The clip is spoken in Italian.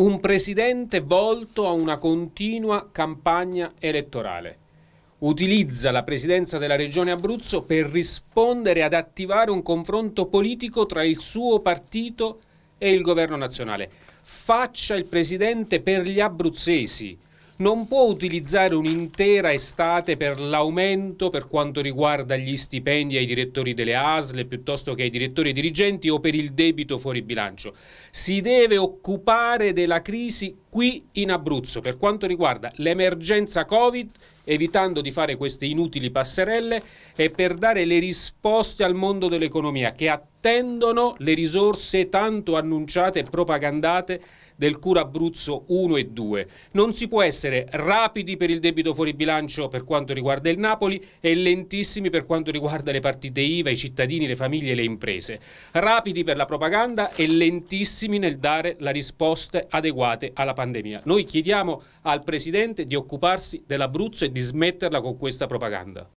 Un presidente volto a una continua campagna elettorale. Utilizza la presidenza della regione Abruzzo per rispondere ad attivare un confronto politico tra il suo partito e il governo nazionale. Faccia il presidente per gli abruzzesi, non può utilizzare un'intera estate per l'aumento per quanto riguarda gli stipendi ai direttori delle ASL piuttosto che ai direttori dirigenti o per il debito fuori bilancio. Si deve occupare della crisi qui in Abruzzo per quanto riguarda l'emergenza Covid evitando di fare queste inutili passerelle e per dare le risposte al mondo dell'economia che attendono le risorse tanto annunciate e propagandate del Cura Abruzzo 1 e 2. Non si può essere rapidi per il debito fuori bilancio per quanto riguarda il Napoli e lentissimi per quanto riguarda le partite IVA, i cittadini, le famiglie e le imprese. Rapidi per la propaganda e lentissimi nel dare la risposta adeguate alla pandemia. Noi chiediamo al Presidente di occuparsi dell'Abruzzo e di di smetterla con questa propaganda.